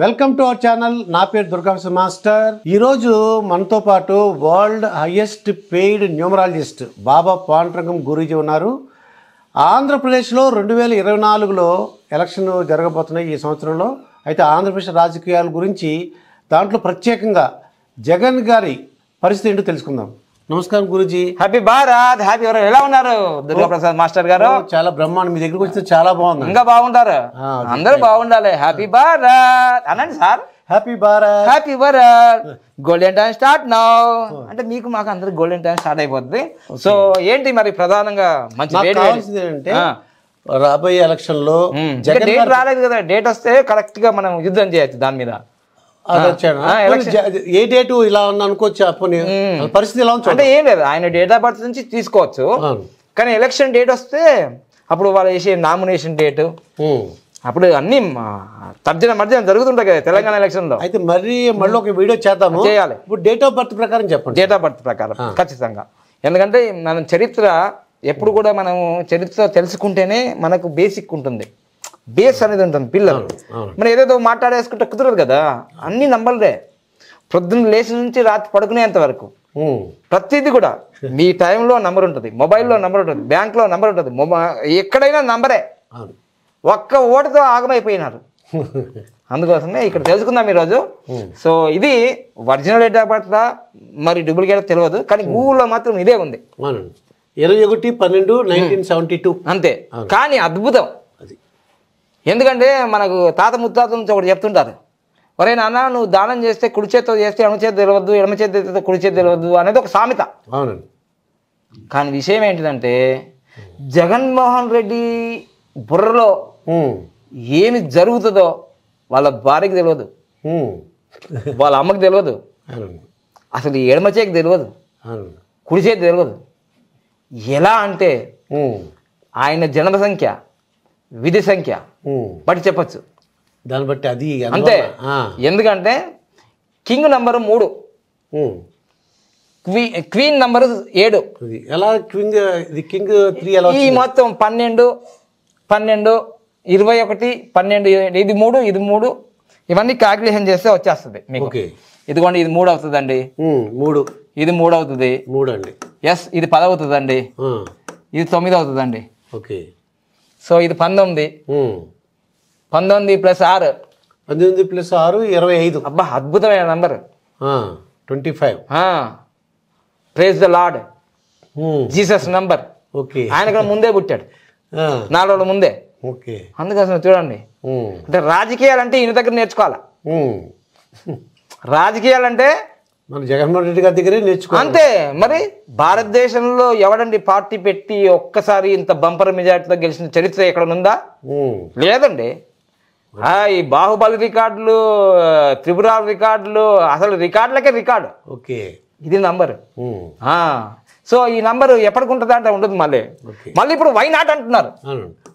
Welcome to our channel నా పేరు దుర్గాంశ master ఈరోజు మనతో పాటు world highest paid numerologist Baba Pandrangam Guruji ఉన్నారు ఆంధ్రప్రదేశ్లో రెండు వేల ఇరవై నాలుగులో ఎలక్షన్ జరగబోతున్నాయి ఈ సంవత్సరంలో అయితే ఆంధ్రప్రదేశ్ రాజకీయాల గురించి దాంట్లో ప్రత్యేకంగా జగన్ గారి పరిస్థితి ఏంటో తెలుసుకుందాం నమస్కారం గురుజీ హ్యాపీ భారత్ హ్యాపీ ఎవరు ఎలా ఉన్నారు ప్రసాద్ మాస్టర్ గారు చాలా బ్రహ్మాండం మీ దగ్గరికి వచ్చి చాలా బాగుంది ఇంకా బాగుంటారు అందరూ బాగుండాలి హ్యాపీ భారత్ అనండి sir happy Bharat happy Bharat golden time start నా అంటే మీకు మాకు అందరికి గోల్డెన్ టైం స్టార్ట్ అయిపోద్ది సో ఏంటి మరి ప్రధానంగా మంచి అంటే రాబోయే ఎలక్షన్ లో డేట్ రాలేదు కదా డేట్ వస్తే కరెక్ట్ గా మనం యుద్ధం చేయొచ్చు దాని మీద ఏ డేట్ ఇలా అనుకోవచ్చు పరిస్థితి ఇలా అంటే ఏం లేదు ఆయన డేట్ ఆఫ్ బర్త్ నుంచి తీసుకోవచ్చు కానీ ఎలక్షన్ డేట్ వస్తే అప్పుడు వాళ్ళు వేసే నామినేషన్ డేటు అప్పుడు అన్ని తర్జన మర్జన జరుగుతుంటాయి కదా తెలంగాణ ఎలక్షన్ లో అయితే మరీ మళ్ళీ ఒక వీడియో చేద్దాము చేయాలి ఇప్పుడు డేట్ ఆఫ్ బర్త్ ప్రకారం చెప్పండి డేట్ ఆఫ్ బర్త్ ప్రకారం ఖచ్చితంగా ఎందుకంటే మనం చరిత్ర ఎప్పుడు కూడా మనం చరిత్ర తెలుసుకుంటేనే మనకు బేసిక్ ఉంటుంది బేస్ అనేది ఉంటుంది పిల్లలు మనం ఏదేదో మాట్లాడేసుకుంటే కుదరదు కదా అన్ని నంబర్లే ప్రొద్దున లేచి నుంచి రాత్రి పడుకునేంత వరకు ప్రతిదీ కూడా మీ టైంలో నంబర్ ఉంటుంది మొబైల్లో నంబర్ ఉంటుంది బ్యాంక్లో నంబర్ ఉంటుంది ఎక్కడైనా నంబరే ఒక్క ఓటుతో ఆగమైపోయినారు అందుకోసమే ఇక్కడ తెలుసుకుందాం ఈరోజు సో ఇది ఒరిజినల్ డేట్ పడతా మరి డూప్లికేట్ తెలియదు కానీ గూగుల్లో మాత్రం ఇదే ఉంది ఇరవై ఒకటి పన్నెండు నైన్టీన్ సెవెంటీ టూ అంతే కానీ అద్భుతం ఎందుకంటే మనకు తాత ముత్తాత నుంచి ఒకటి చెప్తుంటారు ఒరే నాన్న నువ్వు దానం చేస్తే కుడి చేత్తో చేస్తే ఎడమ చేతి తెలియవద్దు ఎడమ చేతి తెలియదు కుడి చేతి తెలియవద్దు అనేది ఒక సామెత అవునండి కానీ విషయం ఏంటిదంటే జగన్మోహన్ రెడ్డి బుర్రలో ఏమి జరుగుతుందో వాళ్ళ భార్యకి తెలియదు వాళ్ళ అమ్మకి తెలియదు అసలు ఎడమ చేతికి తెలియదు కుడి చేతి తెలియదు ఎలా అంటే ఆయన జనసంఖ్య సంఖ్య విధి సంఖ్య బట్టి చెప్పచ్చు దాన్ని బట్టి అది అంతే ఎందుకంటే కింగ్ నంబర్ మూడు క్వీన్ నంబర్ ఏడు ఎలా క్వింగ్ ఇది కింగ్ త్రీ ఎలా ఈ మొత్తం పన్నెండు పన్నెండు ఇరవై ఒకటి పన్నెండు ఇది మూడు ఇది మూడు ఇవన్నీ క్యాల్కులేషన్ చేస్తే వచ్చేస్తుంది ఇదిగోండి ఇది మూడు అవుతుందండి మూడు ఇది మూడు అవుతుంది మూడు అండి ఎస్ ఇది పదవుతుంది అండి ఇది తొమ్మిది అవుతుందండి ఓకే సో ఇది పంతొమ్మిది పంతొమ్మిది ప్లస్ ఆరు పంతొమ్మిది ప్లస్ ఆరు ఇరవై ఐదు అబ్బా అద్భుతమైన number twenty five praise the lord Jesus number okay ఆయన కూడా ముందే పుట్టాడు నాలుగు రోజుల ముందే ఓకే అందుకోసం చూడండి అంటే రాజకీయాలంటే ఈయన దగ్గర నేర్చుకోవాలా రాజకీయాలంటే మన జగన్మోహన్ రెడ్డి గారి దగ్గరే నేర్చుకో అంతే మరి భారతదేశంలో ఎవడండి పార్టీ పెట్టి ఒక్కసారి ఇంత బంపర్ మెజార్టీతో గెలిచిన చరిత్ర ఎక్కడ ఉందా లేదండి ఈ బాహుబలి రికార్డులు త్రిపుర రికార్డులు అసలు రికార్డులకే రికార్డు ఓకే ఇది నంబర్ సో ఈ నంబర్ ఎప్పటికి ఉంటుంది అంటే ఉండదు మళ్ళీ మళ్ళీ ఇప్పుడు వై నాట్ అంటున్నారు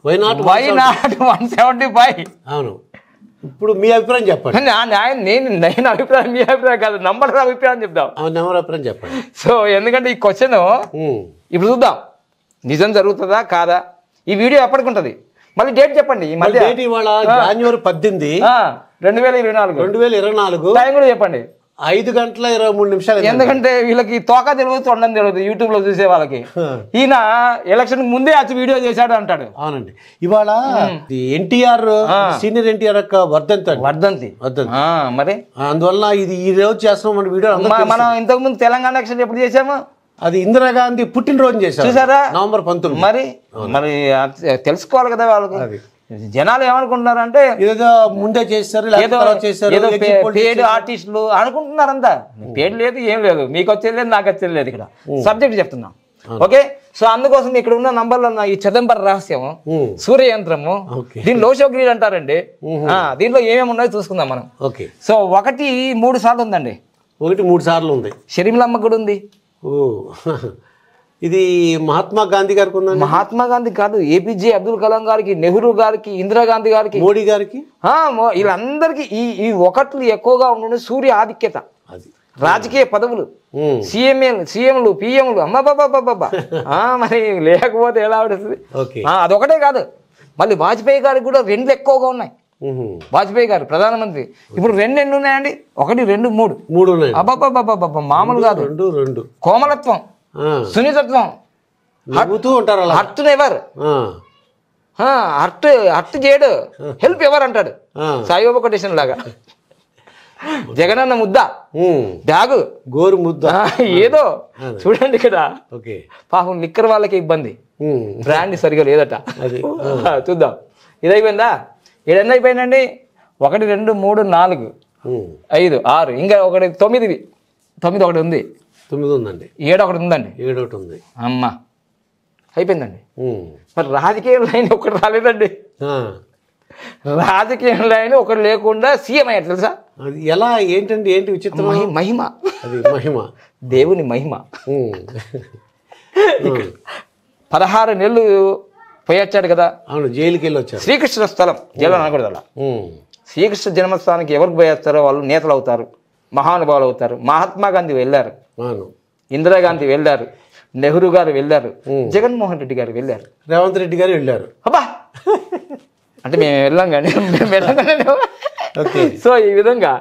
why not why not one seventy five అవును ఇప్పుడు మీ అభిప్రాయం చెప్పండి న్యాయం నేను నేను అభిప్రాయం మీ అభిప్రాయం కాదు నంబర్ అభిప్రాయం చెప్దాం నెంబర్ అభిప్రాయం చెప్పండి సో ఎందుకంటే ఈ క్వశ్చన్ ఇప్పుడు చూద్దాం నిజం జరుగుతుందా కాదా ఈ వీడియో ఎప్పటికుంటది మళ్ళీ డేట్ చెప్పండి మళ్ళీ జనవరి పద్దెనిమిది రెండు వేల ఇరవై నాలుగు రెండు వేల ఇరవై నాలుగు టైం కూడా చెప్పండి ఐదు గంటల ఇరవై మూడు నిమిషాలు ఎందుకంటే వీళ్ళకి తోక తెలియదు చూడడం తెలియదు యూట్యూబ్ లో చూసే వాళ్ళకి ఈయన ఎలక్షన్ ముందే వచ్చి వీడియో చేశాడు అంటాడు అవునండి ఇవాళ ఎన్టీఆర్ సీనియర్ ఎన్టీఆర్ యొక్క వర్ధంతి వర్ధంతి వర్ధంతి మరి అందువల్ల ఇది ఈ రోజు చేస్తాం మన వీడియో మనం ఇంతకు ముందు తెలంగాణ ఎలక్షన్ ఎప్పుడు చేసాము అది ఇందిరాగాంధీ పుట్టినరోజు చేశారు చూసారా నవంబర్ పంతొమ్మిది మరి మరి తెలుసుకోవాలి కదా వాళ్ళకి జనాలు ఏమనుకుంటున్నారంటే ఏదో ముందే చేస్తారు ఏదో పేడ్ ఆర్టిస్టులు అనుకుంటున్నారంతా పేడ్ లేదు ఏం లేదు మీకు వచ్చేది లేదు నాకు వచ్చేది లేదు ఇక్కడ సబ్జెక్ట్ చెప్తున్నా ఓకే సో అందుకోసం ఇక్కడ ఉన్న నంబర్లో ఉన్న ఈ చదంబర రహస్యం సూర్య దీని లోషోగ్రీడ్ అంటారండి దీంట్లో ఏమేమి ఉన్నాయో చూసుకుందాం మనం ఓకే సో ఒకటి మూడు సార్లు ఉందండి ఒకటి మూడు సార్లు ఉంది షరీములమ్మ కూడా ఉంది ఇది మహాత్మా గాంధీ గారికి ఉన్న మహాత్మా గాంధీ కాదు ఏపీజే అబ్దుల్ కలాం గారికి నెహ్రూ గారికి ఇందిరాగాంధీ గారికి మోడీ గారికి వీళ్ళందరికీ ఈ ఈ ఒకట్లు ఎక్కువగా ఉండే సూర్య ఆధిక్యత రాజకీయ పదవులు సీఎంఏలు సీఎంలు పిఎంలు అమ్మ బాబా మరి లేకపోతే ఎలా పడుతుంది అదొకటే కాదు మళ్ళీ వాజ్పేయి గారికి కూడా రెండు ఎక్కువగా ఉన్నాయి వాజ్పేయి గారు ప్రధానమంత్రి ఇప్పుడు రెండు ఎన్ని ఉన్నాయండి ఒకటి రెండు మూడు మూడు అబ్బాబా మామూలు కాదు రెండు రెండు కోమలత్వం సున్నితత్వం నవ్వుతూ ఉంటారు హర్ట్ ఎవర్ హర్ట్ హర్ట్ చేయడు హెల్ప్ ఎవర్ అంటాడు సాయిబాబా కొటేషన్ లాగా జగనన్న ముద్ద డాగు గోరు ముద్ద ఏదో చూడండి ఇక్కడ పాపం నిక్కర్ వాళ్ళకి ఇబ్బంది బ్రాండ్ సరిగా లేదట చూద్దాం ఇదైపోయిందా ఏడన్నా అయిపోయిందండి ఒకటి రెండు మూడు నాలుగు ఐదు ఆరు ఇంకా ఒకటి తొమ్మిది తొమ్మిది ఒకటి ఉంది తొమ్మిది ఉందండి ఏడు ఒకటి ఉందండి ఏడు ఒకటి ఉంది అమ్మ అయిపోయిందండి మరి రాజకీయం లైన్ ఒకటి రాలేదండి రాజకీయం లైన్ ఒకటి లేకుండా సీఎం అయ్యారు తెలుసా అది ఎలా ఏంటండి ఏంటి విచిత్రం మహిమ అది మహిమ దేవుని మహిమ పదహారు నెలలు పోయొచ్చాడు కదా అవును జైలుకి వెళ్ళి వచ్చారు శ్రీకృష్ణ స్థలం జైలు అనకూడదు అలా శ్రీకృష్ణ జన్మస్థానానికి ఎవరికి పోయేస్తారో వాళ్ళు నేతలు అవుతారు మహానుభావులు అవుతారు మహాత్మా గాంధీ వెళ్ళారు ఇందిరాగాంధీ వెళ్ళారు నెహ్రూ గారు వెళ్ళారు జగన్మోహన్ రెడ్డి గారు వెళ్ళారు రేవంత్ రెడ్డి గారు వెళ్ళారు అబ్బా అంటే మేము వెళ్ళాం కానీ మేము వెళ్ళాం సో ఈ విధంగా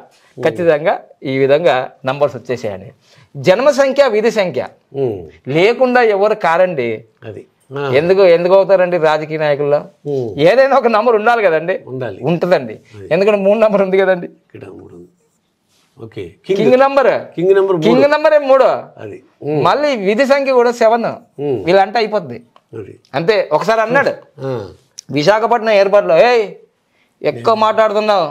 ఖచ్చితంగా ఈ విధంగా నంబర్స్ వచ్చేసాయని జన్మ సంఖ్య విధి సంఖ్య లేకుండా ఎవరు కారండి అది ఎందుకు ఎందుకు అవుతారండి రాజకీయ నాయకుల్లో ఏదైనా ఒక నంబర్ ఉండాలి కదండి ఉండాలి ఉంటుందండి ఎందుకంటే మూడు నంబర్ ఉంది కదండి king number king number king number మూడు అది మళ్ళీ విధి సంఖ్య కూడా సెవెన్ వీళ్ళంటే అయిపోద్ది అంతే ఒకసారి అన్నాడు విశాఖపట్నం ఏర్పాటులో ఏయ్ ఎక్కువ మాట్లాడుతున్నావు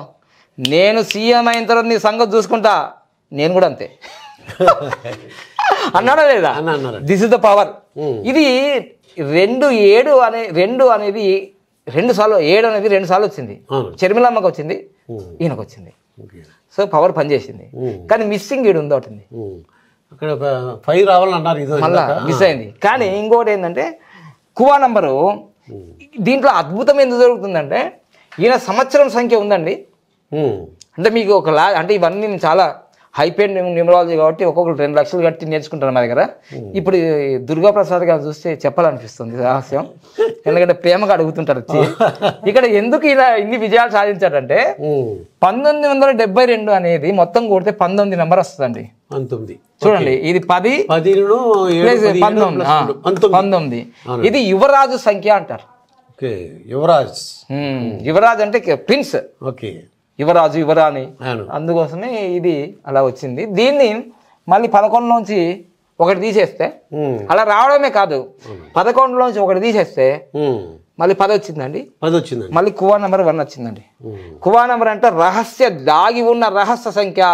నేను సీఎం అయిన తర్వాత నీ సంగతి చూసుకుంటా నేను కూడా అంతే అన్నాడా లేదా దిస్ ఇస్ ద పవర్ ఇది రెండు ఏడు అనే రెండు అనేది రెండు సార్లు ఏడు అనేది రెండు సార్లు వచ్చింది చెర్మిలమ్మకు వచ్చింది ఈయనకు వచ్చింది సో పవర్ పనిచేసింది కానీ మిస్సింగ్ ఈడు ఉంది ఒకటి ఫైర్ ఫైవ్ రావాలన్నారు మళ్ళీ మిస్ అయింది కానీ ఇంకోటి ఏంటంటే కువా నంబరు దీంట్లో అద్భుతం ఎందుకు జరుగుతుందంటే ఈయన సంవత్సరం సంఖ్య ఉందండి అంటే మీకు ఒక లా అంటే ఇవన్నీ నేను చాలా హైపెయిన్ న్యూమరాలజీ కాబట్టి ఒక్కొక్కరు రెండు లక్షలు కట్టి నేర్చుకుంటారు మా దగ్గర ఇప్పుడు దుర్గా ప్రసాద్ గారు చూస్తే చెప్పాలనిపిస్తుంది రహస్యం ఎందుకంటే ప్రేమగా అడుగుతుంటారు వచ్చి ఇక్కడ ఎందుకు ఇలా ఇన్ని విజయాలు సాధించాడంటే పంతొమ్మిది వందల డెబ్బై రెండు అనేది మొత్తం కొడితే పంతొమ్మిది నెంబర్ వస్తుందండి పంతొమ్మిది చూడండి ఇది పది పంతొమ్మిది పంతొమ్మిది ఇది యువరాజు సంఖ్య అంటారు యువరాజ్ యువరాజ్ అంటే ప్రిన్స్ ఓకే యువరాజు యువరాణి అందుకోసమే ఇది అలా వచ్చింది దీన్ని మళ్ళీ పదకొండు నుంచి ఒకటి తీసేస్తే అలా రావడమే కాదు పదకొండు నుంచి ఒకటి తీసేస్తే మళ్ళీ పది వచ్చిందండి పది వచ్చింది మళ్ళీ కువా నెంబర్ వన్ వచ్చిందండి కువా నెంబర్ అంటే రహస్య దాగి ఉన్న రహస్య సంఖ్య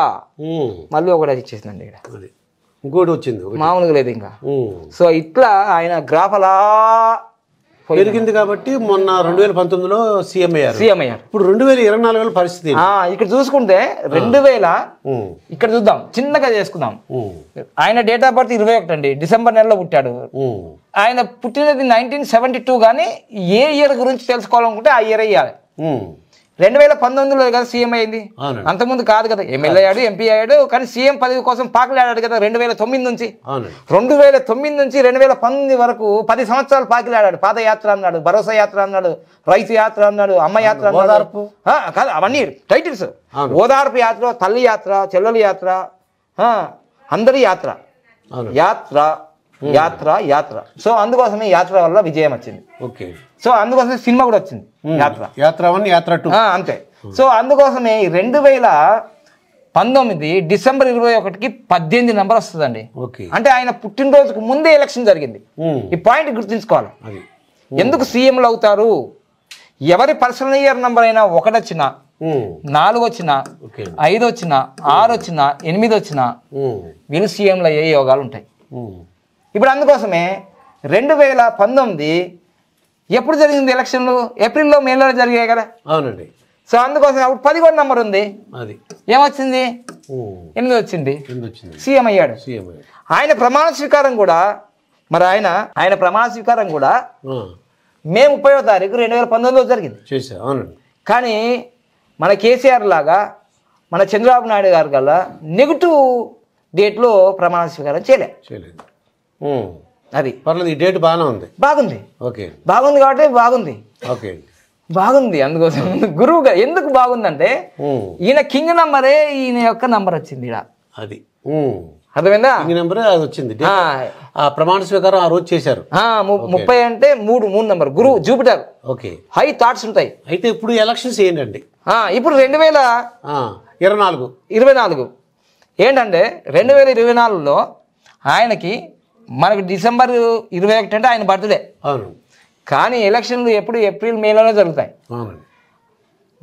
మళ్ళీ ఒకటి ఇచ్చేసిందండి ఇక్కడ ఇంకోటి వచ్చింది మామూలుగా లేదు ఇంకా సో ఇట్లా ఆయన గ్రాఫలా పెరిగింది కాబట్టి మొన్న రెండు వేల పంతొమ్మిదిలో సీఎం అయ్యారు సీఎం అయ్యారు ఇప్పుడు రెండు వేల ఇరవై నాలుగు పరిస్థితి ఇక్కడ చూసుకుంటే రెండు వేల ఇక్కడ చూద్దాం చిన్నగా చేసుకుందాం ఆయన డేట్ ఆఫ్ బర్త్ ఇరవై ఒకటి అండి డిసెంబర్ నెలలో పుట్టాడు ఆయన పుట్టినది నైన్టీన్ సెవెంటీ టూ కానీ ఏ ఇయర్ గురించి తెలుసుకోవాలనుకుంటే ఆ ఇయర్ అయ్యాలి రెండు వేల పంతొమ్మిదిలో కదా సీఎం అయింది అంతకుముందు కాదు కదా ఎమ్మెల్యే అయ్యాడు ఎంపీ అయ్యాడు కానీ సీఎం పదవి కోసం పాకిలాడాడు కదా రెండు వేల తొమ్మిది నుంచి రెండు వేల తొమ్మిది నుంచి రెండు వేల పంతొమ్మిది వరకు పది సంవత్సరాలు పాకిలాడాడు పాదయాత్ర అన్నాడు భరోసా యాత్ర అన్నాడు రైతు యాత్ర అన్నాడు అమ్మ యాత్ర అన్నాడు కాదు అవన్నీ టైటిల్స్ ఓదార్పు యాత్ర తల్లి యాత్ర చెల్లెల యాత్ర అందరి యాత్ర యాత్ర Hmm. యాత్ర యాత్ర సో అందుకోసమే యాత్ర వల్ల విజయం వచ్చింది ఓకే సో అందుకోసమే సినిమా కూడా వచ్చింది hmm. యాత్ర యాత్ర వన్ యాత్ర టూ అంతే hmm. సో అందుకోసమే రెండు వేల పంతొమ్మిది డిసెంబర్ ఇరవై ఒకటికి పద్దెనిమిది నంబర్ వస్తుందండి అంటే ఆయన పుట్టినరోజుకు ముందే ఎలక్షన్ జరిగింది ఈ పాయింట్ గుర్తుంచుకోవాలి ఎందుకు సీఎంలు అవుతారు ఎవరి పర్సనల్ ఇయర్ నంబర్ అయినా వచ్చిన నాలుగు వచ్చిన ఐదు వచ్చిన ఆరు వచ్చిన ఎనిమిది వచ్చిన వీళ్ళు సీఎంలు అయ్యే యోగాలు ఉంటాయి ఇప్పుడు అందుకోసమే రెండు వేల పంతొమ్మిది ఎప్పుడు జరిగింది ఎలక్షన్లు ఏప్రిల్లో మేలో జరిగాయి కదా అవునండి సో అందుకోసం అప్పుడు పదిహేడు నంబర్ ఉంది అది ఏమొచ్చింది ఎనిమిది వచ్చింది సీఎం అయ్యాడు ఆయన ప్రమాణ స్వీకారం కూడా మరి ఆయన ఆయన ప్రమాణ స్వీకారం కూడా మే ముప్పైవ తారీఖు రెండు వేల పంతొమ్మిదిలో జరిగింది కానీ మన కేసీఆర్ లాగా మన చంద్రబాబు నాయుడు గారు గల నెగిటివ్ డేట్లో ప్రమాణ స్వీకారం చేయలేదు చేయలేదు అది పర్లేదు ఈ డేట్ బాగానే ఉంది బాగుంది ఓకే బాగుంది కాబట్టి బాగుంది ఓకే బాగుంది అందుకోసం గురువు గారు ఎందుకు బాగుందంటే ఈయన కింగ్ నంబరే ఈయన యొక్క నంబర్ వచ్చింది ఇలా అది అర్థమైందా కింగ్ నంబరే అది వచ్చింది ఆ ప్రమాణ స్వీకారం ఆ రోజు చేశారు ముప్పై అంటే మూడు మూడు నంబర్ గురువు జూపిటర్ ఓకే హై థాట్స్ ఉంటాయి అయితే ఇప్పుడు ఎలక్షన్స్ ఏంటండి ఇప్పుడు రెండు వేల ఇరవై నాలుగు ఇరవై నాలుగు ఏంటంటే రెండు వేల ఇరవై నాలుగులో ఆయనకి మనకు డిసెంబర్ ఇరవై ఒకటి అంటే ఆయన బర్త్డే అవును కానీ ఎలక్షన్లు ఎప్పుడు ఏప్రిల్ మేలోనే జరుగుతాయి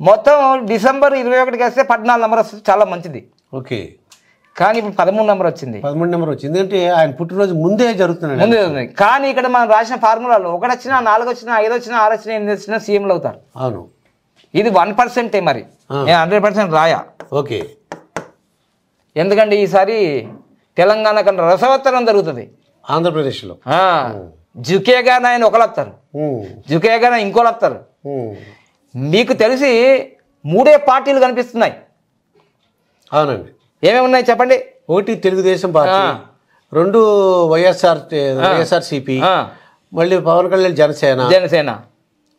మొత్తం డిసెంబర్ ఇరవై ఒకటికి వస్తే పద్నాలుగు నెంబర్ వస్తుంది చాలా మంచిది ఓకే కానీ ఇప్పుడు పదమూడు నెంబర్ వచ్చింది పదమూడు నెంబర్ వచ్చింది అంటే ఆయన పుట్టినరోజు ముందే జరుగుతున్నాయి ముందే జరుగుతుంది కానీ ఇక్కడ మనం రాసిన ఫార్ములాలో ఒకటి వచ్చినా నాలుగు వచ్చినా ఐదు వచ్చినా ఆరు వచ్చినా ఎనిమిది వచ్చినా సీఎంలు అవుతారు అవును ఇది వన్ పర్సెంటే మరి నేను హండ్రెడ్ పర్సెంట్ రాయా ఓకే ఎందుకంటే ఈసారి తెలంగాణ కన్నా రసవత్తరం జరుగుతుంది ఆంధ్రప్రదేశ్లో జుకేగా ఆయన ఒకరు వస్తారు జుకేగా నా ఇంకోళ్ళు వస్తారు మీకు తెలిసి మూడే పార్టీలు కనిపిస్తున్నాయి అవునండి ఏమేమి ఉన్నాయి చెప్పండి ఒకటి తెలుగుదేశం పార్టీ రెండు వైఎస్ఆర్ వైఎస్ఆర్సిపి మళ్ళీ పవన్ కళ్యాణ్ జనసేన జనసేన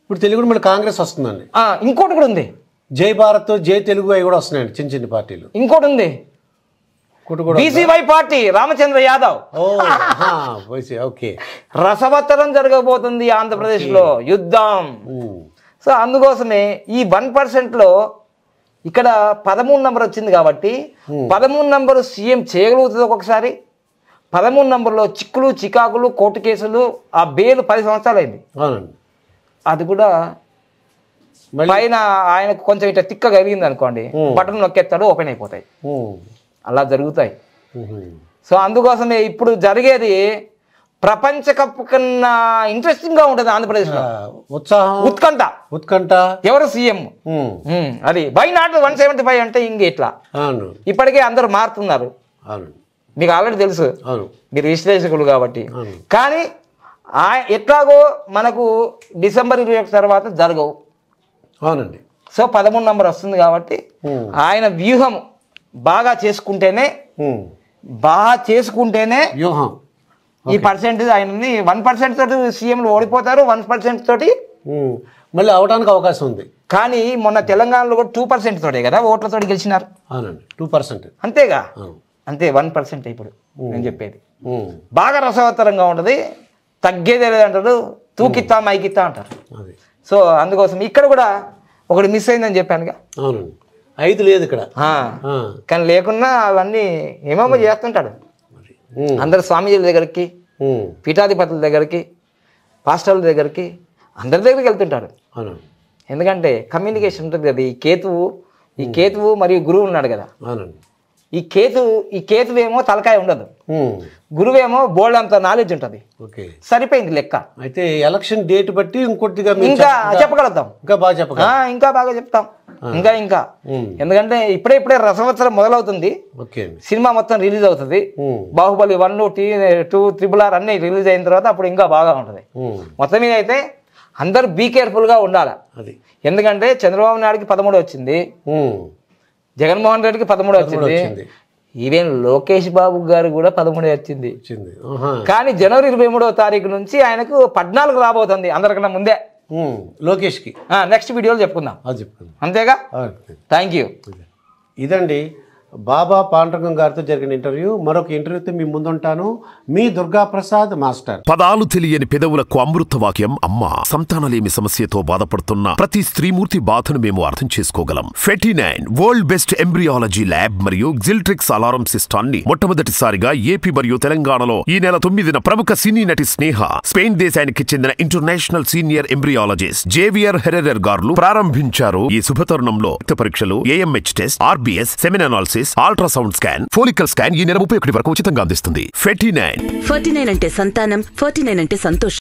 ఇప్పుడు తెలుగు మళ్ళీ కాంగ్రెస్ వస్తుందండి ఇంకోటి కూడా ఉంది జై భారత్ జై తెలుగు అవి కూడా వస్తున్నాయండి చిన్న చిన్న పార్టీలు ఇంకోటి ఉంది బీసీవై పార్టీ రామచంద్ర యాదవ్ రసవత్తరం జరగబోతుంది ఆంధ్రప్రదేశ్ లో యుద్ధం సో అందుకోసమే ఈ వన్ పర్సెంట్ లో ఇక్కడ పదమూడు నంబర్ వచ్చింది కాబట్టి పదమూడు నంబరు సీఎం చేయగలుగుతుంది ఒక్కొక్కసారి పదమూడు నంబర్లో చిక్కులు చికాకులు కోర్టు కేసులు ఆ బెయిల్ పది సంవత్సరాలు అయింది అది కూడా పైన ఆయనకు కొంచెం ఇట్లా తిక్క కలిగింది అనుకోండి బటన్ నొక్కేస్తాడు ఓపెన్ అయిపోతాయి అలా జరుగుతాయి సో అందుకోసమే ఇప్పుడు జరిగేది ప్రపంచ కప్ కన్నా ఇంట్రెస్టింగ్ గా ఉంటుంది ఆంధ్రప్రదేశ్ లో ఉత్సాహం ఉత్కంఠ ఉత్కంఠ ఎవరు సీఎం అది why not one seventy five అంటే ఇంక ఇట్లా ఇప్పటికే అందరు మారుతున్నారు మీకు ఆల్రెడీ తెలుసు మీరు విశ్లేషకులు కాబట్టి కానీ ఎట్లాగో మనకు డిసెంబర్ ఇరవై తర్వాత జరగవు అవునండి సో పదమూడు నంబర్ వస్తుంది కాబట్టి ఆయన వ్యూహం బాగా చేసుకుంటేనే బాగా చేసుకుంటేనే వ్యూహం ఈ పర్సెంట్ ఆయన వన్ పర్సెంట్ తోటి సీఎంలు ఓడిపోతారు వన్ పర్సెంట్ తోటి మళ్ళీ అవడానికి అవకాశం ఉంది కానీ మొన్న తెలంగాణలో కూడా టూ పర్సెంట్ తోటే కదా ఓట్లతో గెలిచినారు టూ పర్సెంట్ అంతేగా అంతే వన్ పర్సెంట్ ఇప్పుడు నేను చెప్పేది బాగా రసవత్తరంగా ఉంటుంది తగ్గేదే లేదంటాడు తూకిత్తా మైకిత్తా అంటారు సో అందుకోసం ఇక్కడ కూడా ఒకటి మిస్ అయిందని చెప్పానుగా అవునండి ఐదు లేదు ఇక్కడ కానీ లేకున్నా అవన్నీ ఏమేమో చేస్తుంటాడు అందరు స్వామీజీల దగ్గరికి పీఠాధిపతుల దగ్గరికి పాస్టర్ల దగ్గరికి అందరి దగ్గరికి వెళ్తుంటాడు ఎందుకంటే కమ్యూనికేషన్ ఉంటుంది కదా ఈ కేతువు ఈ కేతువు మరియు గురువు ఉన్నాడు కదా ఈ కేతువు ఈ కేతువు ఏమో తలకాయ ఉండదు గురువేమో బోల్డ్ అంత నాలెడ్జ్ ఉంటుంది సరిపోయింది లెక్క అయితే ఎలక్షన్ డేట్ బట్టి ఇంకొద్దిగా ఇంకా చెప్పగలుగుతాం ఇంకా బాగా చెప్పగలం ఇంకా బాగా చెప్తాం ఇంకా ఇంకా ఎందుకంటే ఇప్పుడే ఇప్పుడే రసవత్సరం మొదలవుతుంది సినిమా మొత్తం రిలీజ్ అవుతుంది బాహుబలి వన్ టీ టూ త్రిబుల్ ఆర్ అన్ని రిలీజ్ అయిన తర్వాత అప్పుడు ఇంకా బాగా ఉంటుంది మొత్తం మీద అయితే అందరు బీ కేర్ఫుల్ గా ఉండాలి ఎందుకంటే చంద్రబాబు నాయుడుకి పదమూడు వచ్చింది జగన్మోహన్ రెడ్డికి పదమూడు వచ్చింది ఈవెన్ లోకేష్ బాబు గారు కూడా పదమూడు వచ్చింది కానీ జనవరి ఇరవై మూడో తారీఖు నుంచి ఆయనకు పద్నాలుగు రాబోతుంది అందరికన్నా ముందే లోకేష్కి నెక్స్ట్ వీడియోలో చెప్పుకుందాం చెప్పుకుందాం అంతేగా థ్యాంక్ యూ ఇదండి బాబా పాండరంగం గారితో జరిగిన ఇంటర్వ్యూ మరొక ఇంటర్వ్యూతో మీ ముందుంటాను మీ దుర్గా ప్రసాద్ మాస్టర్ పదాలు తెలియని పెదవులకు అమృత వాక్యం అమ్మ సంతానలేమి సమస్యతో బాధపడుతున్న ప్రతి స్త్రీమూర్తి బాధను మేము అర్థం చేసుకోగలం ఫెటీ nine world best embryology lab మరియు జిల్ట్రిక్స్ అలారం సిస్టాన్ని మొట్టమొదటిసారిగా ఏపీ మరియు తెలంగాణలో ఈ నెల తొమ్మిదిన ప్రముఖ సినీ నటి స్నేహ స్పెయిన్ దేశానికి చెందిన international senior embryologist Javier Herrera గారు ప్రారంభించారు ఈ శుభతరుణంలో రక్త పరీక్షలు AMH test RBS semen analysis dialysis ultrasound scan follicle scan ఈ నెల ముప్పై ఒకటి వరకు ఉచితంగా అందిస్తుంది ఫెర్టీ నైన్ ఫార్టీ నైన్ అంటే సంతానం ఫర్టీ నైన్ అంటే సంతోషం